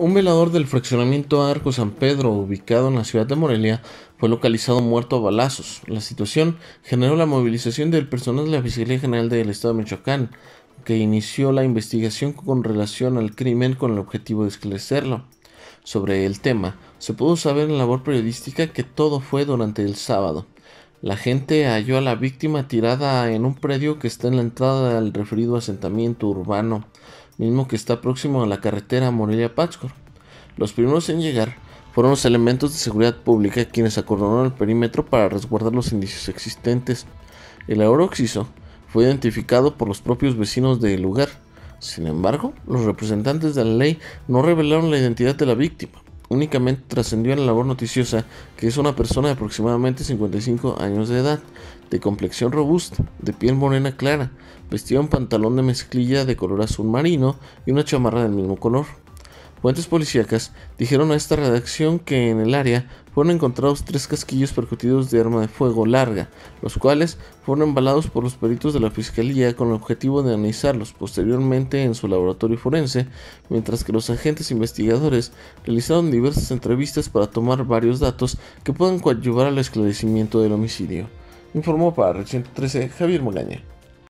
Un velador del fraccionamiento Arco San Pedro, ubicado en la ciudad de Morelia, fue localizado muerto a balazos. La situación generó la movilización del personal de la Fiscalía General del Estado de Michoacán, que inició la investigación con relación al crimen con el objetivo de esclarecerlo. Sobre el tema, se pudo saber en la labor periodística que todo fue durante el sábado. La gente halló a la víctima tirada en un predio que está en la entrada del referido asentamiento urbano mismo que está próximo a la carretera Morelia-Pátzcuaro. Los primeros en llegar fueron los elementos de seguridad pública quienes acordonaron el perímetro para resguardar los indicios existentes. El auroxiso fue identificado por los propios vecinos del lugar. Sin embargo, los representantes de la ley no revelaron la identidad de la víctima, únicamente trascendió en la labor noticiosa que es una persona de aproximadamente 55 años de edad, de complexión robusta, de piel morena clara, vestida en pantalón de mezclilla de color azul marino y una chamarra del mismo color. Fuentes policíacas dijeron a esta redacción que en el área fueron encontrados tres casquillos percutidos de arma de fuego larga, los cuales fueron embalados por los peritos de la fiscalía con el objetivo de analizarlos posteriormente en su laboratorio forense, mientras que los agentes investigadores realizaron diversas entrevistas para tomar varios datos que puedan coadyuvar al esclarecimiento del homicidio. Informó para el 113 Javier Molaña.